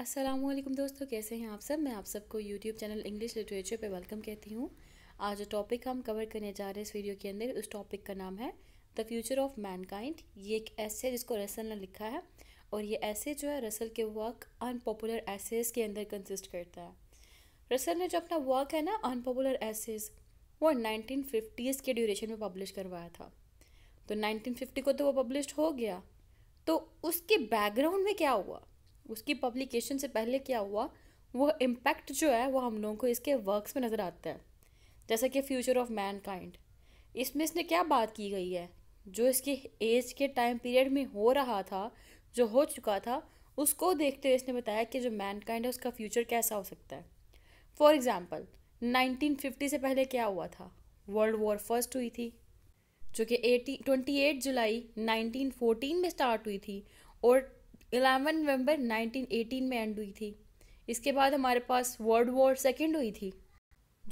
असलम दोस्तों कैसे हैं आप सब मैं आप सबको यूट्यूब चैनल इंग्लिश लिटरेचर पे वेलकम कहती हूँ आज जो टॉपिक हम कवर करने जा रहे हैं इस वीडियो के अंदर उस टॉपिक का नाम है द फ्यूचर ऑफ मैनकाइंड ये एक ऐसे जिसको रसल ने लिखा है और ये ऐसे जो है रसल के वर्क अनपॉपुलर एसेज के अंदर कंसिस्ट करता है रसल ने जो अपना वर्क है ना अनपॉपुलर एसेज वो नाइनटीन फिफ्टीज़ के ड्यूरेशन में पब्लिश करवाया था तो नाइनटीन फिफ्टी को तो वो पब्लिश हो गया तो उसके बैकग्राउंड में क्या हुआ उसकी पब्लिकेशन से पहले क्या हुआ वो इम्पैक्ट जो है वो हम लोगों को इसके वर्क्स में नज़र आता है जैसे कि फ्यूचर ऑफ मैन काइंड इसमें इसने क्या बात की गई है जो इसके एज के टाइम पीरियड में हो रहा था जो हो चुका था उसको देखते हुए इसने बताया कि जो मैन काइंड है उसका फ्यूचर कैसा हो सकता है फॉर एग्ज़ाम्पल 1950 से पहले क्या हुआ था वर्ल्ड वॉर फर्स्ट हुई थी जो कि एटी ट्वेंटी एट जुलाई 1914 में स्टार्ट हुई थी और 11 नवंबर 1918 में एंड हुई थी इसके बाद हमारे पास वर्ल्ड वॉर सेकेंड हुई थी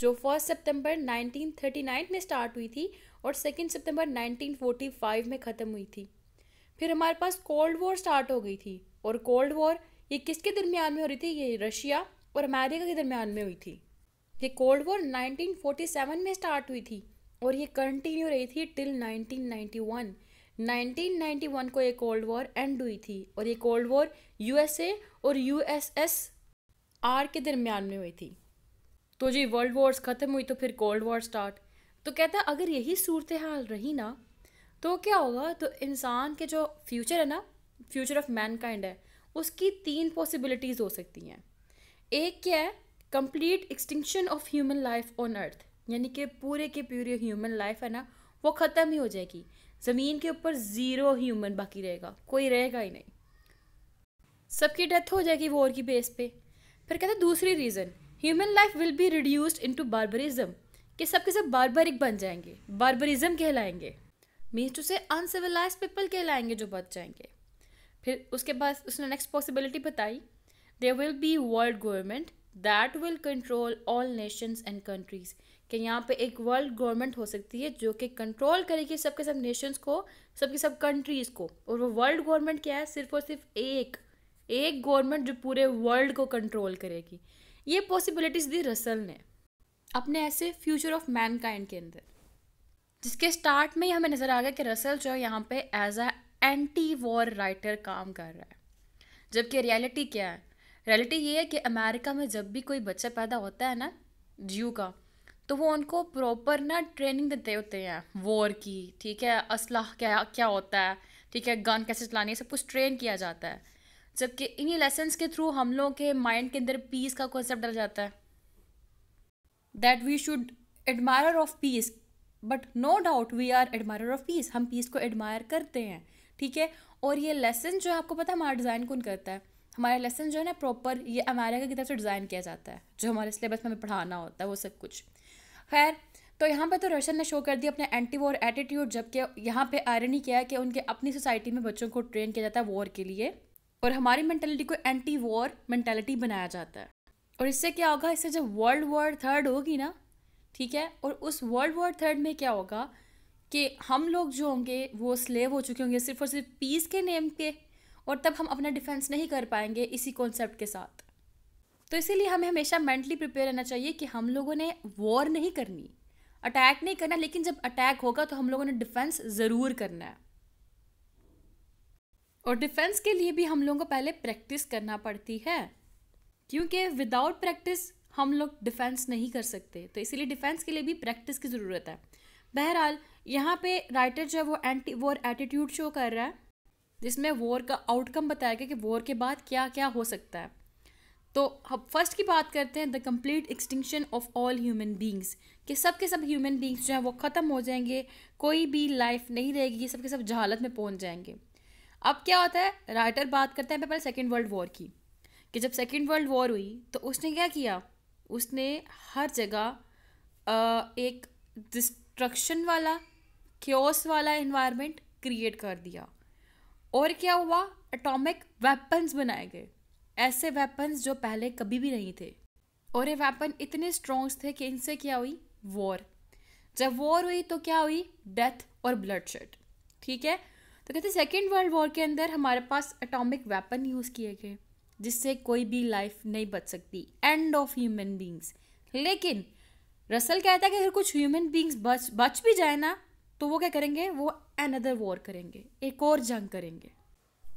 जो फर्स्ट सितंबर 1939 में स्टार्ट हुई थी और सेकेंड सितंबर 1945 में ख़त्म हुई थी फिर हमारे पास कोल्ड वॉर स्टार्ट हो गई थी और कोल्ड वॉर ये किसके दरमियान में हो रही थी ये रशिया और अमेरिका के दरमियान में हुई थी ये कोल्ड वॉर 1947 में स्टार्ट हुई थी और ये कंटिन्यू रही थी टिल 1991 1991 को ये कोल्ड वॉर एंड हुई थी और ये कोल्ड वॉर यूएसए और यूएसएसआर के दरमियान में हुई थी तो जी वर्ल्ड वॉर्स ख़त्म हुई तो फिर कोल्ड वॉर स्टार्ट तो कहता अगर यही सूरत हाल रही ना तो क्या होगा तो इंसान के जो फ्यूचर है ना फ्यूचर ऑफ मैनकाइंड है उसकी तीन पॉसिबिलिटीज़ हो सकती हैं एक क्या है complete extinction of human life on earth यानी कि पूरे के पूरे ह्यूमन लाइफ है ना वो ख़त्म ही हो जाएगी ज़मीन के ऊपर ज़ीरो ह्यूमन बाकी रहेगा कोई रहेगा ही नहीं सबकी डेथ हो जाएगी वॉर की बेस पे फिर कहते हैं दूसरी reason human life will be reduced into barbarism कि सब के सब बारबरिक बन जाएंगे बारबरिज्म कहलाएंगे means to say uncivilised people कहलाएंगे जो बच जाएंगे फिर उसके बाद उसने नेक्स्ट पॉसिबिलिटी बताई there will be world government that will control all nations and countries कि यहाँ पे एक वर्ल्ड गवर्नमेंट हो सकती है जो कि कंट्रोल करेगी सबके सब नेशंस को सबके सब कंट्रीज़ को और वो वर्ल्ड गवर्नमेंट क्या है सिर्फ और सिर्फ एक एक गवर्नमेंट जो पूरे वर्ल्ड को कंट्रोल करेगी ये पॉसिबिलिटीज़ दी रसल ने अपने ऐसे फ्यूचर ऑफ मैनकाइंड के अंदर जिसके स्टार्ट में ही हमें नज़र आ गया कि रसल जो है यहाँ पे as a anti war writer काम कर रहा है जबकि रियलिटी क्या है रियलिटी ये है कि अमेरिका में जब भी कोई बच्चा पैदा होता है ना जियो का तो वो उनको प्रॉपर ना ट्रेनिंग देते होते हैं वॉर की ठीक है असलाह क्या क्या होता है ठीक है गन कैसे चलानी है सब कुछ ट्रेन किया जाता है जबकि इन्हीं लेसन्स के थ्रू हम लोगों के माइंड के अंदर पीस का कॉन्सेप्ट डल जाता है that we should admire of peace but no doubt we are admire of peace हम पीस को एडमायर करते हैं ठीक है और ये लेसन जो है आपको पता है हमारा डिज़ाइन कौन करता है हमारे लेसन जो है ना प्रॉपर ये अमेरिका की तरफ से डिज़ाइन किया जाता है जो हमारे सिलेबस में हमें पढ़ाना होता है वो सब कुछ खैर तो यहाँ पे तो रशियन ने शो कर दिया अपने एंटी वॉर एटीट्यूड जबकि यहाँ पे आयरनी किया कि उनके अपनी सोसाइटी में बच्चों को ट्रेन किया जाता है वॉर के लिए और हमारी मैंटेलिटी को एंटी वॉर मैंटेलिटी बनाया जाता है और इससे क्या होगा इससे जब वर्ल्ड वॉर थर्ड होगी ना ठीक है और उस वर्ल्ड वॉर थर्ड में क्या होगा कि हम लोग जो होंगे वो स्लेव हो चुके होंगे सिर्फ और सिर्फ पीस के नेम के और तब हम अपना डिफेंस नहीं कर पाएंगे इसी कॉन्सेप्ट के साथ तो इसीलिए हमें हमेशा मेंटली प्रिपेयर रहना चाहिए कि हम लोगों ने वॉर नहीं करनी अटैक नहीं करना लेकिन जब अटैक होगा तो हम लोगों ने डिफेंस ज़रूर करना है और डिफेंस के लिए भी हम लोगों को पहले प्रैक्टिस करना पड़ती है क्योंकि विदाउट प्रैक्टिस हम लोग डिफेंस नहीं कर सकते तो इसीलिए डिफेंस के लिए भी प्रैक्टिस की ज़रूरत है बहरहाल यहाँ पे राइटर जो है वो एंटी वॉर एटीट्यूड शो कर रहा है जिसमें वॉर का आउटकम बताया गया कि वॉर के बाद क्या क्या हो सकता है तो हम फर्स्ट की बात करते हैं the complete extinction of all human beings कि सब के सब ह्यूमन बींग्स जो हैं वो ख़त्म हो जाएंगे कोई भी लाइफ नहीं रहेगी सब के सब जहालत में पहुंच जाएंगे अब क्या होता है राइटर बात करते हैं पहले सेकेंड वर्ल्ड वॉर की कि जब सेकेंड वर्ल्ड वॉर हुई तो उसने क्या किया उसने हर जगह एक डिस्ट्रक्शन वाला क्योस वाला इन्वायरमेंट क्रिएट कर दिया और क्या हुआ एटॉमिक वेपन्स बनाए गए ऐसे वेपन्स जो पहले कभी भी नहीं थे और ये वेपन इतने स्ट्रॉन्ग्स थे कि इनसे क्या हुई वॉर जब वॉर हुई तो क्या हुई डेथ और ब्लडशेड ठीक है तो कहते सेकेंड वर्ल्ड वॉर के अंदर हमारे पास एटॉमिक वेपन यूज़ किए गए जिससे कोई भी लाइफ नहीं बच सकती एंड ऑफ ह्यूमन बींग्स लेकिन रसल कहता है कि अगर कुछ ह्यूमन बींग्स बच बच भी जाए ना तो वो क्या करेंगे वो अनदर वॉर करेंगे एक और जंग करेंगे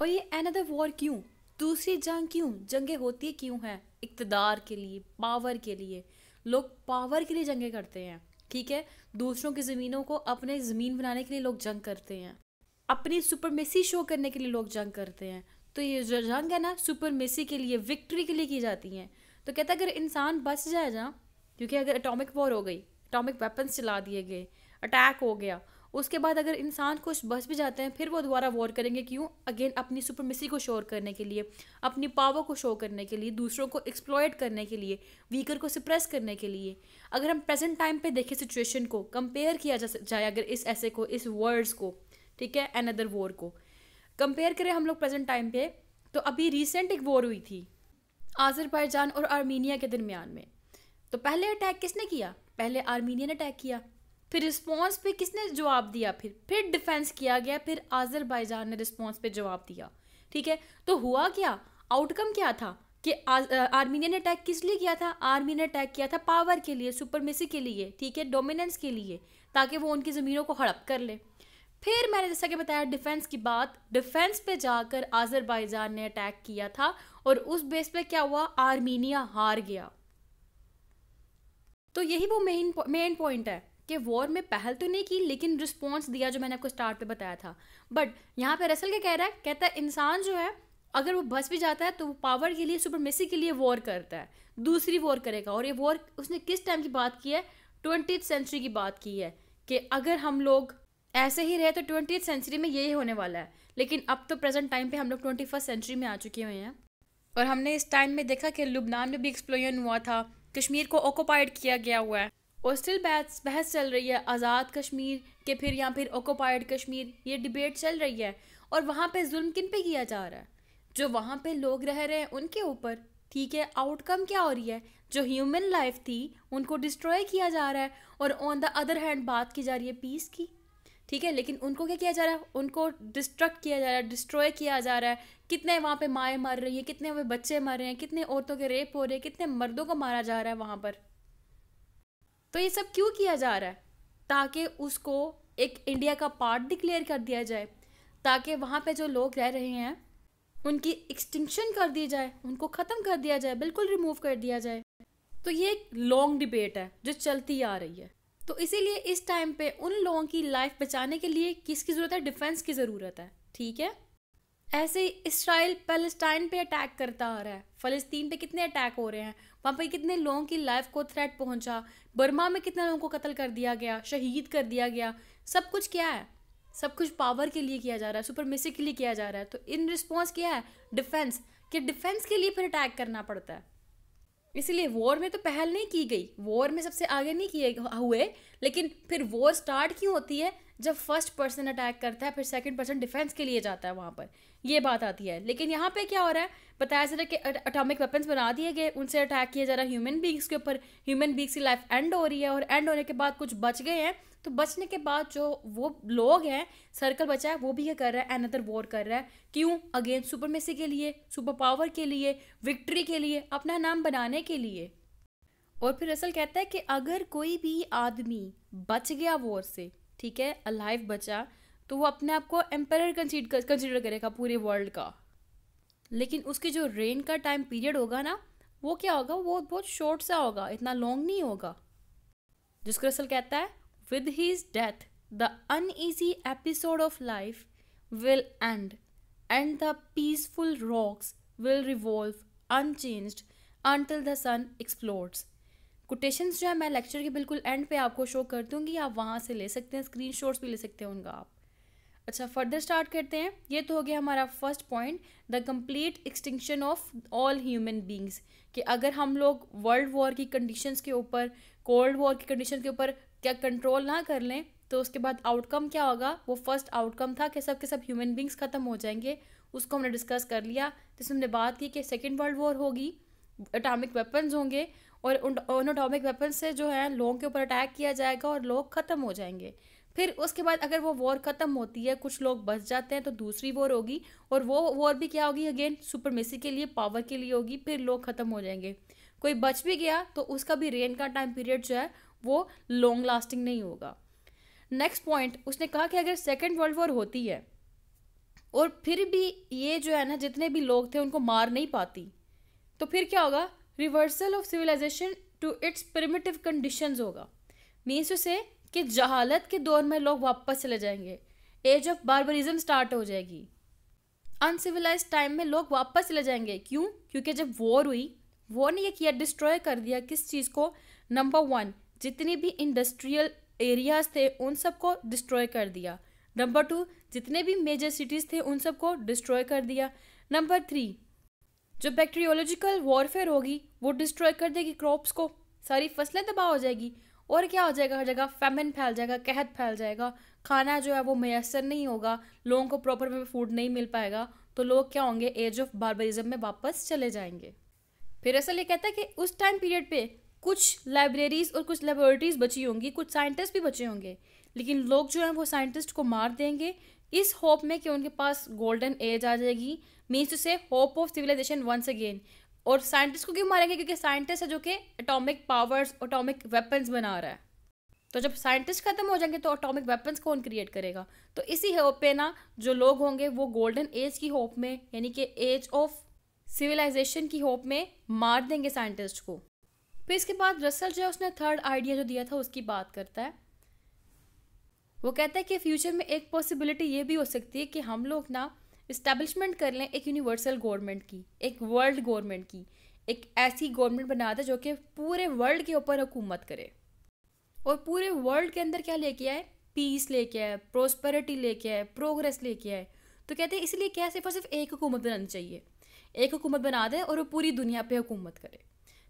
और ये अनदर वॉर क्यों दूसरी जंग क्यों जंगें होती क्यों हैं इकतदार के लिए पावर के लिए लोग पावर के लिए जंगें करते हैं ठीक है दूसरों की ज़मीनों को अपने ज़मीन बनाने के लिए लोग जंग करते हैं अपनी सुपरमेसी शो करने के लिए लोग जंग करते हैं तो ये जो जंग है ना सुपरमेसी के लिए विक्ट्री के लिए की जाती तो हैं तो कहता अगर इंसान बच जाए ना क्योंकि अगर अटोमिक वॉर हो गई अटोमिक वेपन्स चला दिए गए अटैक हो गया उसके बाद अगर इंसान कुछ बच भी जाते हैं फिर वो दोबारा वॉर करेंगे क्यों अगेन अपनी सुपरमेसी को शोर करने के लिए अपनी पावर को शो करने के लिए दूसरों को एक्सप्लॉयट करने के लिए वीकर को सप्रेस करने के लिए अगर हम प्रेजेंट टाइम पे देखें सिचुएशन को कंपेयर किया जा जाए अगर इस ऐसे को इस वर्ड्स को ठीक है एन अदर वॉर को कंपेयर करें हम लोग प्रेजेंट टाइम पे तो अभी रिसेंट एक वॉर हुई थी आज़रबाईजान और आर्मीनिया के दरमियान में तो पहले अटैक किसने किया पहले आर्मीनिया ने अटैक किया फिर रिस्पॉन्स पे किसने जवाब दिया फिर फिर डिफेंस किया गया फिर आज़रबाईजान ने रिस्पॉन्स पे जवाब दिया ठीक है तो हुआ क्या आउटकम क्या था कि आर्मीनिया ने अटैक किस लिए किया था आर्मी ने अटैक किया था पावर के लिए सुपरमेसी के लिए ठीक है डोमिनेंस के लिए ताकि वो उनकी ज़मीनों को हड़प कर ले फिर मैंने जैसा कि बताया डिफेंस की बात डिफेंस पे जाकर आज़रबाईजान ने अटैक किया था और उस बेस पे क्या हुआ आर्मीनिया हार गया तो यही वो मेन मेन पॉइंट है कि वॉर में पहल तो नहीं की लेकिन रिस्पॉन्स दिया जो मैंने आपको स्टार्ट पे बताया था बट यहाँ पे रसल क्या कह रहा है कहता है इंसान जो है अगर वो बस भी जाता है तो वो पावर के लिए सुपरमेसी के लिए वॉर करता है दूसरी वॉर करेगा और ये वॉर उसने किस टाइम की बात की है ट्वेंटी सेंचुरी की बात की है कि अगर हम लोग ऐसे ही रहे तो ट्वेंटी सेंचुरी में यही होने वाला है लेकिन अब तो प्रेजेंट टाइम पे हम लोग ट्वेंटी फर्स्ट सेंचुरी में आ चुके हुए हैं और हमने इस टाइम में देखा कि लुबनान में भी एक्सप्लोजन हुआ था कश्मीर को ऑक्यूपाइड किया गया हुआ है और स्टिल बहस बहस चल रही है आज़ाद कश्मीर के फिर या फिर ऑक्यूपाइड कश्मीर ये डिबेट चल रही है और वहाँ पे जुल्म किन पे किया जा रहा है जो वहाँ पे लोग रह रहे हैं उनके ऊपर ठीक है आउटकम क्या हो रही है जो ह्यूमन लाइफ थी उनको डिस्ट्रॉय किया जा रहा है और ऑन द अदर हैंड बात की जा रही है पीस की ठीक है लेकिन उनको क्या किया जा रहा है उनको डिस्ट्रक्ट किया जा रहा है डिस्ट्रॉय किया जा रहा है कितने वहाँ पे माएँ मर रही हैं कितने वहाँ बच्चे मर रहे हैं कितने औरतों के रेप हो रहे हैं कितने मर्दों को मारा जा रहा है वहाँ पर तो ये सब क्यों किया जा रहा है ताकि उसको एक इंडिया का पार्ट डिक्लेयर कर दिया जाए ताकि वहाँ पे जो लोग रह रहे हैं उनकी एक्सटिंक्शन कर दी जाए उनको ख़त्म कर दिया जाए बिल्कुल रिमूव कर दिया जाए तो ये एक लॉन्ग डिबेट है जो चलती आ रही है तो इसीलिए इस टाइम पे उन लोगों की लाइफ बचाने के लिए किसकी ज़रूरत है डिफेंस की ज़रूरत है ठीक है ऐसे इसराइल पैलेस्टाइन पे अटैक करता आ रहा है फ़लस्तीन पे कितने अटैक हो रहे हैं वहाँ पे कितने लोगों की लाइफ को थ्रेट पहुँचा बर्मा में कितने लोगों को कत्ल कर दिया गया शहीद कर दिया गया सब कुछ क्या है सब कुछ पावर के लिए किया जा रहा है सुपर मिसिक के लिए किया जा रहा है तो इन रिस्पॉन्स क्या है डिफेंस कि डिफेंस के लिए फिर अटैक करना पड़ता है इसलिए वॉर में तो पहल नहीं की गई वॉर में सबसे आगे नहीं किए हुए लेकिन फिर वॉर स्टार्ट क्यों होती है जब फर्स्ट पर्सन अटैक करता है फिर सेकंड पर्सन डिफेंस के लिए जाता है वहाँ पर ये बात आती है लेकिन यहाँ पे क्या हो रहा है बताया जा रहा है कि अटोमिक वेपन्स बना दिए गए उनसे अटैक किया जा रहा है ह्यूमन बींग्स के ऊपर ह्यूमन बींग्स की लाइफ एंड हो रही है और एंड होने के बाद कुछ बच गए हैं तो बचने के बाद जो वो लोग हैं सर्कल बचा है वो भी ये कर रहा है अनदर वॉर कर रहा है क्यों अगेन सुपरमेसी के लिए सुपर पावर के लिए विक्ट्री के लिए अपना नाम बनाने के लिए और फिर असल कहता है कि अगर कोई भी आदमी बच गया वॉर से ठीक है अलाइव बचा तो वो अपने आप को एम्पर कंसिडर करेगा पूरे वर्ल्ड का लेकिन उसकी जो रेन का टाइम पीरियड होगा ना वो क्या होगा वो बहुत शॉर्ट सा होगा इतना लॉन्ग नहीं होगा जिसको असल कहता है with his death the easy episode of life will end and the peaceful rocks will revolve unchanged until the sun explodes quotations जो है मैं लेक्चर के बिल्कुल एंड पे आपको शो कर दूँगी आप वहाँ से ले सकते हैं स्क्रीन भी ले सकते हैं उनका आप अच्छा फर्दर स्टार्ट करते हैं ये तो हो गया हमारा first point the complete extinction of all human beings कि अगर हम लोग वर्ल्ड वॉर की कंडीशंस के ऊपर कोल्ड वॉर की कंडीशन के ऊपर क्या कंट्रोल ना कर लें तो उसके बाद आउटकम क्या होगा वो फर्स्ट आउटकम था कि सब के सब ह्यूमन बींग्स ख़त्म हो जाएंगे उसको हमने डिस्कस कर लिया जिसमें हमने बात की कि सेकेंड वर्ल्ड वॉर होगी अटामिक वेपन्स होंगे और उन अटोमिक वेपन से जो है लोगों के ऊपर अटैक किया जाएगा और लोग ख़त्म हो जाएंगे फिर उसके बाद अगर वो वॉर ख़त्म होती है कुछ लोग बच जाते हैं तो दूसरी वॉर होगी और वो वॉर भी क्या होगी अगेन सुपरमेसी के लिए पावर के लिए होगी फिर लोग ख़त्म हो जाएंगे कोई बच भी गया तो उसका भी रेन का टाइम पीरियड जो है वो लॉन्ग लास्टिंग नहीं होगा नेक्स्ट पॉइंट उसने कहा कि अगर सेकेंड वर्ल्ड वॉर होती है और फिर भी ये जो है ना जितने भी लोग थे उनको मार नहीं पाती तो फिर क्या होगा reversal of civilisation to its primitive condition होगा मीन्स टू से कि जहालत के दौर में लोग वापस चले जाएंगे एज ऑफ बारबरिज्म स्टार्ट हो जाएगी अनसिविलाइज टाइम में लोग वापस चले जाएंगे क्यों क्योंकि जब वॉर हुई वॉर ने यह किया डिस्ट्रॉय कर दिया किस चीज़ को नंबर वन जितनी भी इंडस्ट्रियल एरियाज थे उन सबको डिस्ट्रॉय कर दिया नंबर टू जितने भी मेजर सिटीज़ थे उन सबको डिस्ट्रॉय कर दिया नंबर थ्री जो बैक्टीरियोलॉजिकल वॉरफेयर होगी वो डिस्ट्रॉय कर देगी क्रॉप्स को सारी फसलें तबाह हो जाएगी और क्या हो जाएगा हर जगह फेमिन फैल जाएगा कहत फैल जाएगा खाना जो है वो मैसर नहीं होगा लोगों को प्रॉपर में फूड नहीं मिल पाएगा तो लोग क्या होंगे एज ऑफ बारबरिज्म में वापस चले जाएंगे फिर असल ये कहता है कि उस टाइम पीरियड पे कुछ लाइब्रेरीज और कुछ लेबोरेटरीज बची होंगी कुछ साइंटिस्ट भी बचे होंगे लेकिन लोग जो हैं वो साइंटिस्ट को मार देंगे इस होप में कि उनके पास गोल्डन एज आ जाएगी means to say hope of civilisation once again और साइंटिस्ट को क्यों मारेंगे क्योंकि साइंटिस्ट है जो कि अटोमिक पावर्स ऑटोमिक वेपन्स बना रहा है तो जब साइंटिस्ट खत्म हो जाएंगे तो ऑटोमिक वेपन्स कौन क्रिएट करेगा तो इसी होप पे ना जो लोग होंगे वो गोल्डन एज की होप में यानी कि एज ऑफ सिविलाइजेशन की होप में मार देंगे साइंटिस्ट को फिर इसके बाद रसल जो है उसने थर्ड आइडिया जो दिया था उसकी बात करता है वो कहता है कि फ्यूचर में एक पॉसिबिलिटी ये भी हो सकती है कि हम लोग ना इस्टेब्लिशमेंट कर लें एक यूनिवर्सल गवर्नमेंट की एक वर्ल्ड गवर्नमेंट की एक ऐसी गवर्नमेंट बना दें जो कि पूरे वर्ल्ड के ऊपर हुकूमत करे और पूरे वर्ल्ड के अंदर क्या लेके आए पीस लेके आए प्रोस्पेरिटी लेके आए प्रोग्रेस लेके आए तो कहते हैं इसलिए क्या सिर्फ और सिर्फ एक हुकूमत बनानी चाहिए एक हुकूमत बना दें और वो पूरी दुनिया पे हुकूमत करे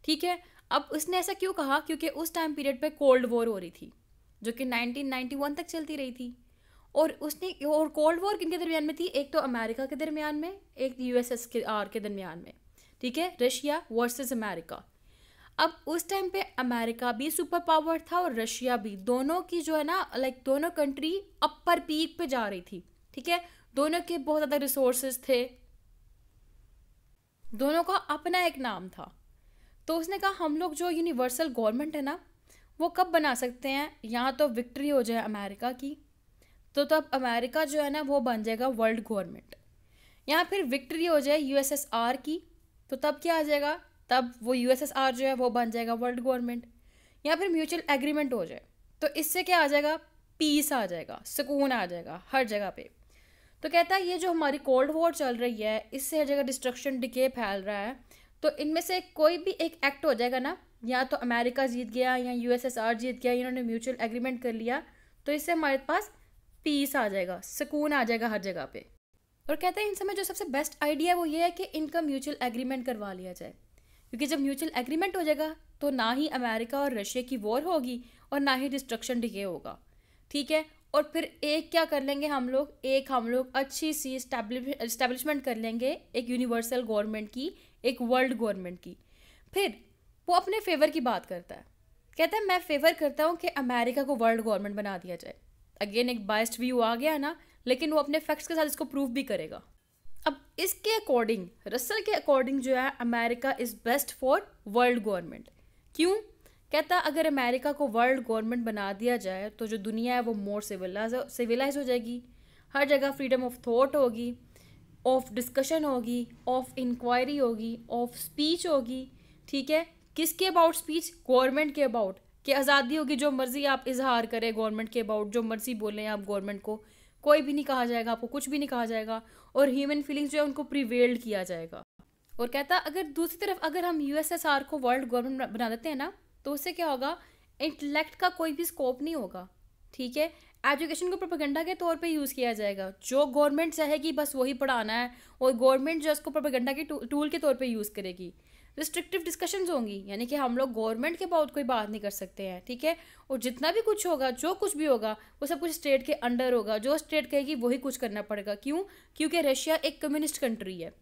ठीक है अब उसने ऐसा क्यों कहा क्योंकि उस टाइम पीरियड पे कोल्ड वॉर हो रही थी जो कि 1991 तक चलती रही थी और उसने और कोल्ड वॉर किन के दरमियान में थी एक तो अमेरिका के दरमियान में एक यूएसएस के आर के दरमियान में ठीक है रशिया वर्सेस अमेरिका अब उस टाइम पे अमेरिका भी सुपर पावर था और रशिया भी दोनों की जो है ना लाइक दोनों कंट्री अपर पीक पे जा रही थी ठीक है दोनों के बहुत ज़्यादा रिसोर्सेज थे दोनों का अपना एक नाम था तो उसने कहा हम लोग जो यूनिवर्सल गवर्नमेंट है ना वो कब बना सकते हैं यहाँ तो विक्ट्री हो जाए अमेरिका की तो तब अमेरिका जो है ना वो बन जाएगा वर्ल्ड गवर्नमेंट यहाँ फिर विक्ट्री हो जाए यूएसएसआर की तो तब क्या आ जाएगा तब वो यूएसएसआर जो है वो बन जाएगा वर्ल्ड गवर्नमेंट या फिर म्यूचुअल एग्रीमेंट हो जाए तो इससे क्या आ जाएगा पीस आ जाएगा सुकून आ जाएगा हर जगह पे तो कहता है ये जो हमारी कोल्ड वॉर चल रही है इससे हर जगह डिस्ट्रक्शन डिके फैल रहा है तो इनमें से कोई भी एक एक्ट हो जाएगा ना या तो अमेरिका जीत गया या यूएसएसआर जीत गया इन्होंने म्यूचुअल एग्रीमेंट कर लिया तो इससे हमारे पास पीस आ जाएगा सुकून आ जाएगा हर जगह पे और कहते हैं इन समय जो सबसे बेस्ट आइडिया वो ये है कि इनका म्यूचुअल एग्रीमेंट करवा लिया जाए क्योंकि जब म्यूचुअल एग्रीमेंट हो जाएगा तो ना ही अमेरिका और रशिया की वॉर होगी और ना ही डिस्ट्रक्शन डिगे होगा ठीक है और फिर एक क्या कर लेंगे हम लोग एक हम लोग अच्छी सी स्टैब्लिशमेंट कर लेंगे एक यूनिवर्सल गवर्नमेंट की एक वर्ल्ड गवर्नमेंट की फिर वो अपने फेवर की बात करता है कहता है मैं फेवर करता हूँ कि अमेरिका को वर्ल्ड गवर्नमेंट बना दिया जाए अगेन एक बाइस्ट व्यू आ गया ना लेकिन वो अपने फैक्ट्स के साथ इसको प्रूव भी करेगा अब इसके अकॉर्डिंग रसल के अकॉर्डिंग जो है America is best for world government क्यों कहता अगर अमेरिका को वर्ल्ड गवर्नमेंट बना दिया जाए तो जो दुनिया है वो मोर सिविलाइज सिविलाइज हो जाएगी हर जगह फ्रीडम ऑफ थॉट होगी ऑफ डिस्कशन होगी ऑफ इंक्वायरी होगी ऑफ स्पीच होगी ठीक है किसके अबाउट स्पीच गवर्नमेंट के अबाउट कि आज़ादी होगी जो मर्ज़ी आप इजहार करें गवर्नमेंट के अबाउट जो मर्ज़ी बोलें आप गवर्नमेंट को कोई भी नहीं कहा जाएगा आपको कुछ भी नहीं कहा जाएगा और ह्यूमन फीलिंग्स जो है उनको प्रिवेल्ड किया जाएगा और कहता अगर दूसरी तरफ अगर हम यूएसएसआर को वर्ल्ड गवर्नमेंट बना देते हैं ना तो उससे क्या होगा इंटलेक्ट का कोई भी स्कोप नहीं होगा ठीक है एजुकेशन को प्रोपेगेंडा के तौर पे यूज़ किया जाएगा जो गवर्नमेंट चाहेगी बस वही पढ़ाना है और गवर्नमेंट जो उसको प्रोपेगेंडा के टूल के तौर पे यूज़ करेगी रिस्ट्रिक्टिव डिस्कशंस होंगी यानी कि हम लोग गवर्नमेंट के बाद कोई बात नहीं कर सकते हैं ठीक है और जितना भी कुछ होगा जो कुछ भी होगा वो सब कुछ स्टेट के अंडर होगा जो स्टेट कहेगी वही कुछ करना पड़ेगा क्यों क्योंकि रशिया एक कम्युनिस्ट कंट्री है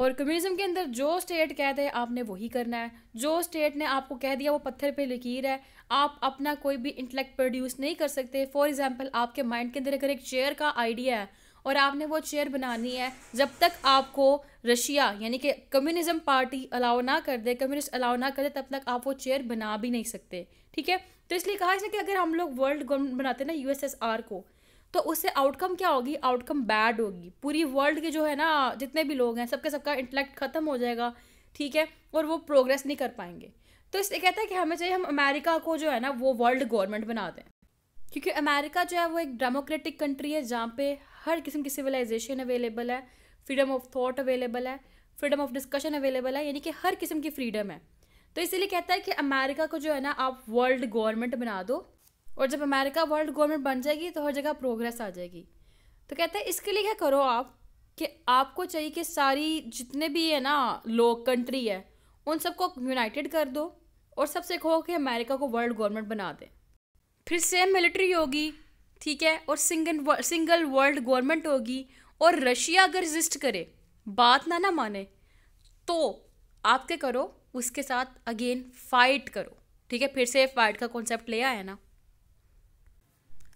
और कम्युनिज्म के अंदर जो स्टेट कहते हैं आपने वही करना है जो स्टेट ने आपको कह दिया वो पत्थर पे लकीर है आप अपना कोई भी इंटेलेक्ट प्रोड्यूस नहीं कर सकते फॉर एग्जांपल आपके माइंड के अंदर अगर एक चेयर का आइडिया है और आपने वो चेयर बनानी है जब तक आपको रशिया यानी कि कम्युनिज्म पार्टी अलाउ ना कर दे कम्युनिस्ट अलाउ ना कर दे तब तक आप वो चेयर बना भी नहीं सकते ठीक है तो इसलिए कहा इसने कि अगर हम लोग वर्ल्ड गवर्नमेंट बनाते हैं ना यूएसएसआर को तो उससे आउटकम क्या होगी आउटकम बैड होगी पूरी वर्ल्ड के जो है ना जितने भी लोग हैं सबके सबका इंटलेक्ट खत्म हो जाएगा ठीक है और वो प्रोग्रेस नहीं कर पाएंगे तो इसलिए कहता है कि हमें चाहिए हम अमेरिका को जो है ना वो वर्ल्ड गवर्नमेंट बना दें क्योंकि अमेरिका जो है वो एक डेमोक्रेटिक कंट्री है जहाँ पे हर किस्म की सिविलाइजेशन अवेलेबल है फ्रीडम ऑफ थॉट अवेलेबल है फ्रीडम ऑफ डिस्कशन अवेलेबल है यानी कि हर किस्म की फ्रीडम है तो इसीलिए कहता है कि अमेरिका को जो है ना आप वर्ल्ड गवर्नमेंट बना दो और जब अमेरिका वर्ल्ड गवर्नमेंट बन जाएगी तो हर जगह प्रोग्रेस आ जाएगी तो कहता है इसके लिए क्या करो आप कि आपको चाहिए कि सारी जितने भी है ना लोग कंट्री है उन सबको यूनाइटेड कर दो और सबसे कहो कि अमेरिका को वर्ल्ड गवर्नमेंट बना दें फिर सेम मिलिट्री होगी ठीक है और सिंगल सिंगल वर्ल्ड गवर्नमेंट होगी और रशिया अगर रजिस्ट करे बात ना ना माने तो आप क्या करो उसके साथ अगेन फाइट करो ठीक है फिर से फाइट का कॉन्सेप्ट ले आया ना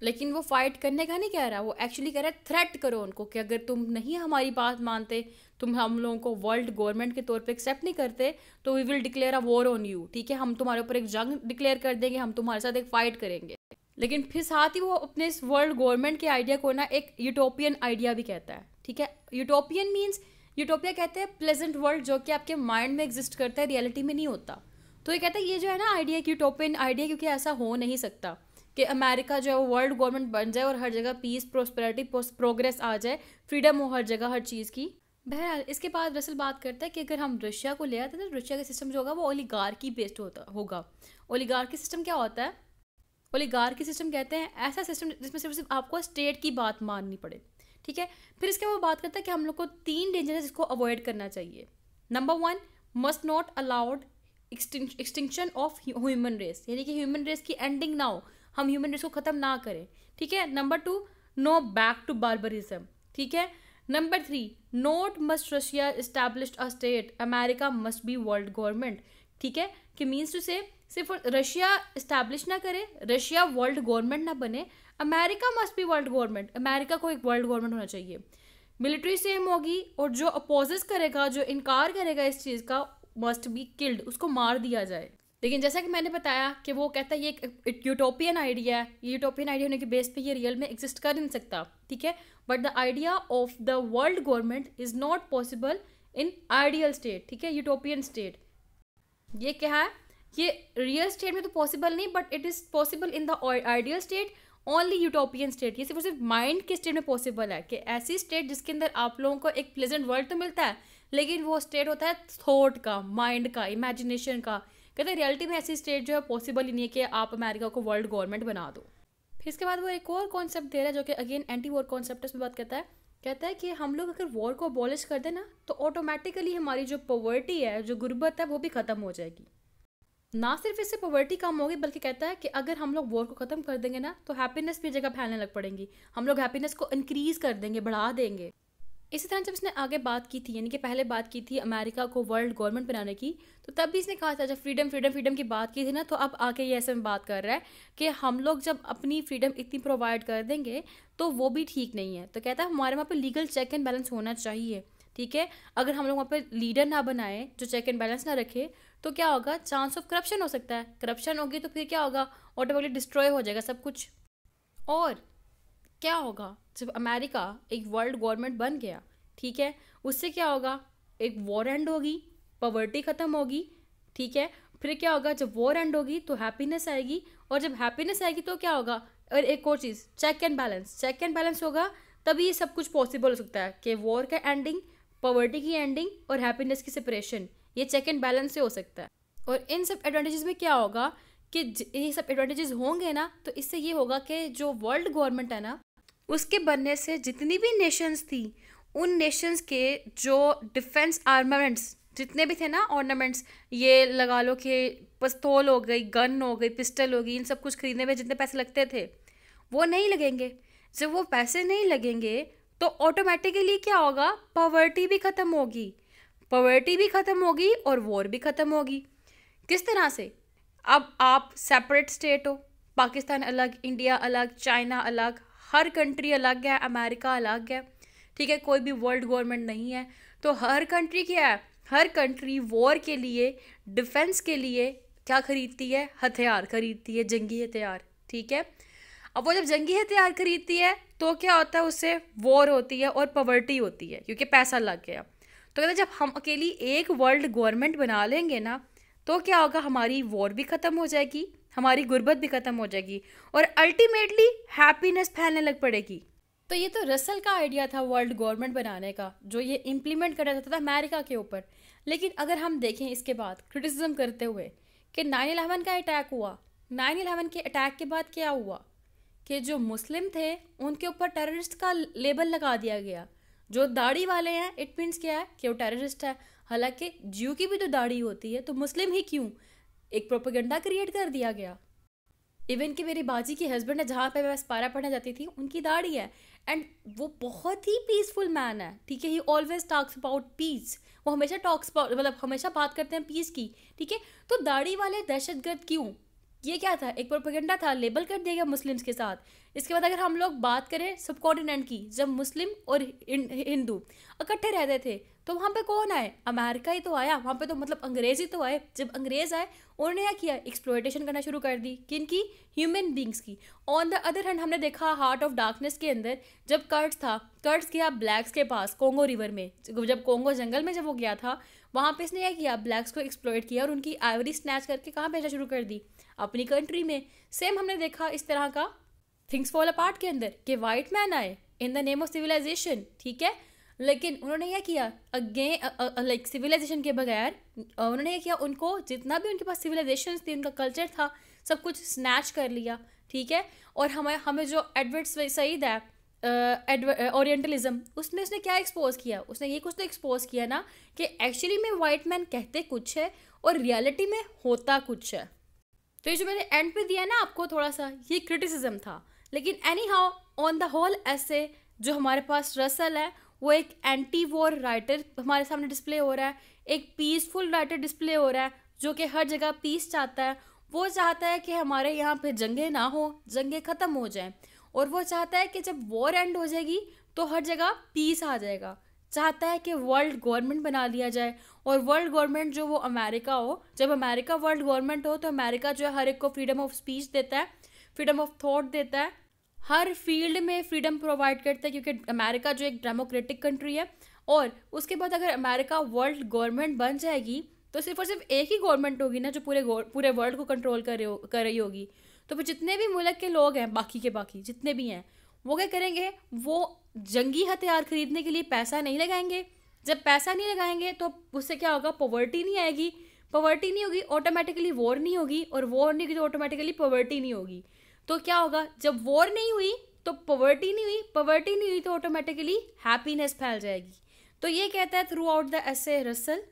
लेकिन वो फाइट करने का नहीं कह रहा वो एक्चुअली कह रहा है थ्रेट करो उनको कि अगर तुम नहीं हमारी बात मानते तुम हम लोगों को वर्ल्ड गवर्नमेंट के तौर पे एक्सेप्ट नहीं करते तो we will declare a war on you ठीक है हम तुम्हारे ऊपर एक जंग डिक्लेयर कर देंगे हम तुम्हारे साथ एक फाइट करेंगे लेकिन फिर साथ ही वो अपने इस वर्ल्ड गवर्नमेंट के आइडिया को ना एक यूटोपियन आइडिया भी कहता है ठीक है यूटोपियन मीन्स यूटोपिया कहते हैं प्लेजेंट वर्ल्ड जो कि आपके माइंड में एग्जिस्ट करता है रियलिटी में नहीं होता तो ये कहता है ये जो है ना आइडिया एक यूटोपियन आइडिया क्योंकि ऐसा हो नहीं सकता कि अमेरिका जो है वो वर्ल्ड गवर्नमेंट बन जाए और हर जगह पीस प्रोस्पेरिटी प्रोग्रेस आ जाए फ्रीडम हो हर जगह हर चीज़ की बहरहाल इसके बाद रसल बात करता है कि अगर हम रशिया को ले आते हैं तो रशिया का सिस्टम जो होगा वो ओलीगार की बेस्ड होता होगा ओलीगार की सिस्टम क्या होता है ओलीगार की सिस्टम कहते हैं ऐसा सिस्टम जिसमें सिर्फ सिर्फ आपको स्टेट की बात माननी पड़े ठीक है फिर इसके बाद बात करता है कि हम लोग को तीन डेंजर है जिसको अवॉइड करना चाहिए number one must not allowed extinction of human race यानी कि ह्यूमन रेस की एंडिंग ना हो हम ह्यूमन रेस को ख़त्म ना करें ठीक है number two no back to barbarism ठीक है number three note must Russia establish a state America must be world government ठीक है कि मीन्स टू से सिर्फ रशिया इस्टेब्लिश ना करे रशिया वर्ल्ड गवर्नमेंट ना बने अमेरिका मस्ट भी वर्ल्ड गवर्नमेंट अमेरिका को एक वर्ल्ड गवर्नमेंट होना चाहिए मिलिट्री सेम होगी और जो अपोजिस करेगा जो इनकार करेगा इस चीज़ का मस्ट बी किल्ड उसको मार दिया जाए लेकिन जैसा कि मैंने बताया कि वो कहता है ये एक यूटोपियन आइडिया है यूटोपियन आइडिया होने के बेस पे ये रियल में एग्जिस्ट कर नहीं सकता ठीक है but the idea of the world government is not possible in ideal state ठीक है यूटोपियन स्टेट ये क्या है ये रियल स्टेट में तो पॉसिबल नहीं but it is possible in the ideal state only utopian state ये सिर्फ सिर्फ माइंड के स्टेट में पॉसिबल है कि ऐसी स्टेट जिसके अंदर आप लोगों को एक प्लेजेंट वर्ल्ड तो मिलता है लेकिन वो स्टेट होता है थॉट का माइंड का इमेजिनेशन का कहते हैं रियलिटी में ऐसी स्टेट जो है पॉसिबल ही नहीं है कि आप अमेरिका को वर्ल्ड गवर्नमेंट बना दो फिर इसके बाद वो एक और कॉन्सेप्ट दे रहा है जो कि अगेन एंटी वॉर कॉन्सेप्ट उसमें बात करता है कहता है कि हम लोग अगर वॉर को अबॉलिश कर देना तो ऑटोमेटिकली हमारी जो पॉवर्टी है जो गुर्बत है वो भी ख़त्म हो जाएगी ना सिर्फ इससे पॉवर्टी कम होगी बल्कि कहता है कि अगर हम लोग वॉर को ख़त्म कर देंगे ना तो हैप्पीनेस भी जगह फैलने लग पड़ेंगी हम लोग हैप्पीनेस को इंक्रीज़ कर देंगे बढ़ा देंगे इसी तरह जब इसने आगे बात की थी यानी कि पहले बात की थी अमेरिका को वर्ल्ड गवर्नमेंट बनाने की तो तब भी इसने कहा था जब फ्रीडम फ्रीडम फ्रीडम की बात की थी ना तो अब आके ये ऐसे में बात कर रहा है कि हम लोग जब अपनी फ्रीडम इतनी प्रोवाइड कर देंगे तो वो भी ठीक नहीं है तो कहता है हमारे वहाँ पर लीगल चेक एंड बैलेंस होना चाहिए ठीक है अगर हम लोग वहाँ पर लीडर ना बनाए जो चेक एंड बैलेंस ना रखे तो क्या होगा चांस ऑफ करप्शन हो सकता है करप्शन होगी तो फिर क्या होगा ऑटोमेटिकली डिस्ट्रॉय हो जाएगा सब कुछ और क्या होगा जब अमेरिका एक वर्ल्ड गवर्नमेंट बन गया ठीक है उससे क्या होगा एक वॉर एंड होगी पॉवर्टी ख़त्म होगी ठीक है फिर क्या होगा जब वॉर एंड होगी तो हैप्पीनेस आएगी और जब हैप्पीनेस आएगी तो क्या होगा और एक और चीज़ check and balance check and balance होगा तभी ये सब कुछ पॉसिबल हो सकता है कि वॉर का एंडिंग पॉवर्टी की एंडिंग और हैप्पीनेस की सेपरेशन ये चेक एंड बैलेंस से हो सकता है और इन सब एडवांटेजेस में क्या होगा कि ये सब एडवांटेजेस होंगे ना तो इससे ये होगा कि जो वर्ल्ड गवर्नमेंट है ना उसके बनने से जितनी भी नेशंस थी उन नेशंस के जो डिफेंस आर्मामेंट्स जितने भी थे ना ऑर्नामेंट्स ये लगा लो कि पस्तौल हो गई गन हो गई पिस्टल हो गई इन सब कुछ खरीदने में जितने पैसे लगते थे वो नहीं लगेंगे जब वो पैसे नहीं लगेंगे तो ऑटोमेटिकली क्या होगा पॉवर्टी भी ख़त्म होगी पॉवर्टी भी ख़त्म होगी और वॉर भी ख़त्म होगी किस तरह से अब आप सेपरेट स्टेट हो पाकिस्तान अलग इंडिया अलग चाइना अलग हर कंट्री अलग है अमेरिका अलग है ठीक है कोई भी वर्ल्ड गवर्नमेंट नहीं है तो हर कंट्री क्या है हर कंट्री वॉर के लिए डिफेंस के लिए क्या खरीदती है हथियार खरीदती है जंगी हथियार ठीक है अब वो जब जंगी हथियार खरीदती है तो क्या होता है उससे वॉर होती है और पॉवर्टी होती है क्योंकि पैसा लग गया तो कहते जब हम अकेली एक वर्ल्ड गवर्नमेंट बना लेंगे ना तो क्या होगा हमारी वॉर भी ख़त्म हो जाएगी हमारी गुर्बत भी ख़त्म हो जाएगी और अल्टीमेटली हैप्पीनेस फैलने लग पड़ेगी तो ये तो रसल का आइडिया था वर्ल्ड गवर्नमेंट बनाने का जो ये इम्प्लीमेंट करना चाहता था अमेरिका के ऊपर लेकिन अगर हम देखें इसके बाद क्रिटिसिज्म करते हुए कि नाइन इलेवन का अटैक हुआ नाइन इलेवन के अटैक के बाद क्या हुआ कि जो मुस्लिम थे उनके ऊपर टेररिस्ट का लेबल लगा दिया गया जो दाढ़ी वाले हैं इट मीन्स क्या है कि वो टेररिस्ट है हालांकि जीव की भी तो दाढ़ी होती है तो मुस्लिम ही क्यों एक प्रोपेगेंडा क्रिएट कर दिया गया इवन कि मेरी बाजी के हस्बैंड है जहाँ पे मैं पारा पढ़ने जाती थी उनकी दाढ़ी है एंड वो बहुत ही पीसफुल मैन है ठीक है he always talks about peace वो हमेशा टॉक्स मतलब हमेशा बात करते हैं पीस की ठीक है तो दाढ़ी वाले दहशतगर्द क्यों ये क्या था एक प्रोपेगेंडा था लेबल कर दिया गया मुस्लिम्स के साथ इसके बाद अगर हम लोग बात करें सब कॉन्टिनेंट की जब मुस्लिम और हिंदू इकट्ठे रहते थे तो वहाँ पे कौन आए अमेरिका ही तो आया वहाँ पे तो मतलब अंग्रेज ही तो आए जब अंग्रेज आए उन्होंने क्या किया एक्सप्लोइटेशन करना शुरू कर दी किन की ह्यूमन बींग्स की ऑन द अदर हैंड हमने देखा हार्ट ऑफ डार्कनेस के अंदर जब कर्ट्स था कर्ट्स गया ब्लैक्स के पास कोंगो रिवर में जब कोंगो जंगल में जब वो गया था वहाँ पे इसने क्या किया ब्लैक्स को एक्सप्लोइट किया और उनकी आइवरी स्नैच करके कहाँ भेजना शुरू कर दी अपनी कंट्री में सेम हमने देखा इस तरह का थिंग्स फॉल अपार्ट के अंदर कि वाइट मैन आए in the name of civilisation ठीक है लेकिन उन्होंने क्या किया अगेन लाइक सिविलाइजेशन के बगैर उन्होंने क्या किया उनको जितना भी उनके पास सिविलाइजेशन थी उनका कल्चर था सब कुछ स्नैच कर लिया ठीक है और हमें हमें जो एडवर्ड सईद ऐप ओरिएंटलिज्म उसमें उसने क्या एक्सपोज किया उसने ये कुछ तो एक्सपोज किया ना कि एक्चुअली में वाइट मैन कहते कुछ है और रियलिटी में होता कुछ है तो ये जो मैंने एंड पे दिया ना आपको थोड़ा सा ये क्रिटिसिज्म था लेकिन anyhow on the whole ऐसे जो हमारे पास रसल है वो एक एंटी वॉर राइटर हमारे सामने डिस्प्ले हो रहा है एक पीसफुल राइटर डिस्प्ले हो रहा है जो कि हर जगह पीस चाहता है वो चाहता है कि हमारे यहाँ पे जंगे ना हो जंगे ख़त्म हो जाएं और वो चाहता है कि जब वॉर एंड हो जाएगी तो हर जगह पीस आ जाएगा चाहता है कि वर्ल्ड गवर्नमेंट बना लिया जाए और वर्ल्ड गवर्नमेंट जो वो अमेरिका हो जब अमेरिका वर्ल्ड गवर्नमेंट हो तो अमेरिका जो है हर एक को फ्रीडम ऑफ स्पीच देता है फ्रीडम ऑफ थॉट देता है हर फील्ड में फ्रीडम प्रोवाइड करता है क्योंकि अमेरिका जो एक डेमोक्रेटिक कंट्री है और उसके बाद अगर अमेरिका वर्ल्ड गवर्नमेंट बन जाएगी तो सिर्फ और सिर्फ एक ही गवर्नमेंट होगी ना जो पूरे पूरे वर्ल्ड को कंट्रोल कर रही हो कर रही होगी तो फिर जितने भी मुल्क के लोग हैं बाकी के बाकी जितने भी हैं वो क्या करेंगे वो जंगी हथियार खरीदने के लिए पैसा नहीं लगाएंगे जब पैसा नहीं लगाएंगे तो उससे क्या होगा पॉवर्टी नहीं आएगी पॉवर्टी नहीं होगी ऑटोमेटिकली वॉर नहीं होगी और वॉर नहीं होगी तो ऑटोमेटिकली पॉवर्टी नहीं होगी तो क्या होगा जब वॉर नहीं हुई तो पॉवर्टी नहीं हुई पॉवर्टी नहीं हुई तो ऑटोमेटिकली हैप्पीनेस फैल जाएगी तो ये कहता है throughout the essay Russell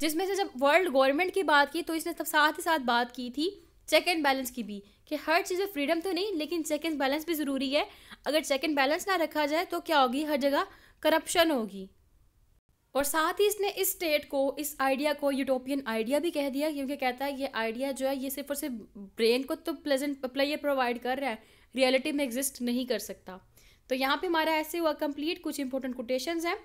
जिसमें से जब वर्ल्ड गवर्नमेंट की बात की तो इसने साथ ही साथ बात की थी चेक एंड बैलेंस की भी कि हर चीज़ में फ्रीडम तो नहीं लेकिन चेक एंड बैलेंस भी ज़रूरी है अगर चेक एंड बैलेंस ना रखा जाए तो क्या होगी हर जगह करप्शन होगी और साथ ही इसने इस स्टेट को इस आइडिया को यूटोपियन आइडिया भी कह दिया क्योंकि कहता है ये आइडिया जो है ये सिर्फ और सिर्फ ब्रेन को तो प्लेजेंट प्लेयर प्रोवाइड कर रहा है रियलिटी में एग्जिस्ट नहीं कर सकता तो यहाँ पे हमारा ऐसे हुआ कंप्लीट कुछ इंपॉर्टेंट कोटेशंस हैं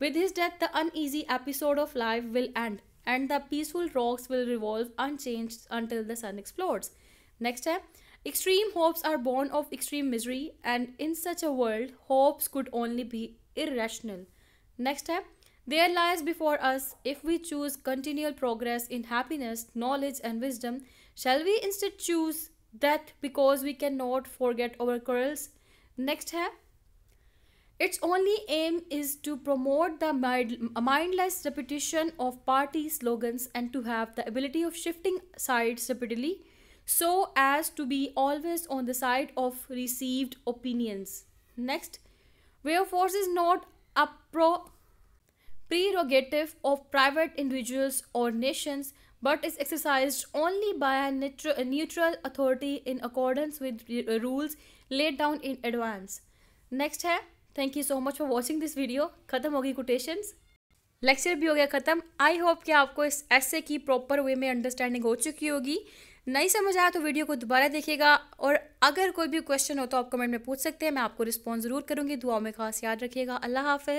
with his death the uneasy episode of life will end and the peaceful rocks will revolve unchange until the sun explores Next step. Extreme hopes are born of extreme misery and in such a world, hopes could only be irrational. Next step. There lies before us, if we choose continual progress in happiness, knowledge and wisdom, shall we instead choose that because we cannot forget our quarrels? Next step. Its only aim is to promote the mindless repetition of party slogans and to have the ability of shifting sides rapidly so as to be always on the side of received opinions. Next, force is not a pro- prerogative of private individuals or nations but is exercised only by a neutral, neutral authority in accordance with uh, rules laid down in advance. Next, है thank you so much for watching this video. Khatam hogi quotations. Lecture भी हो गया ख़त्म I hope कि आपको इस ऐसे की प्रॉपर वे में अंडरस्टैंडिंग हो चुकी होगी नहीं समझ आया तो वीडियो को दोबारा देखिएगा और अगर कोई भी क्वेश्चन हो तो आप कमेंट में पूछ सकते हैं मैं आपको रिस्पॉन्स ज़रूर करूँगी दुआ में खास याद रखिएगा अल्लाह हाफिज़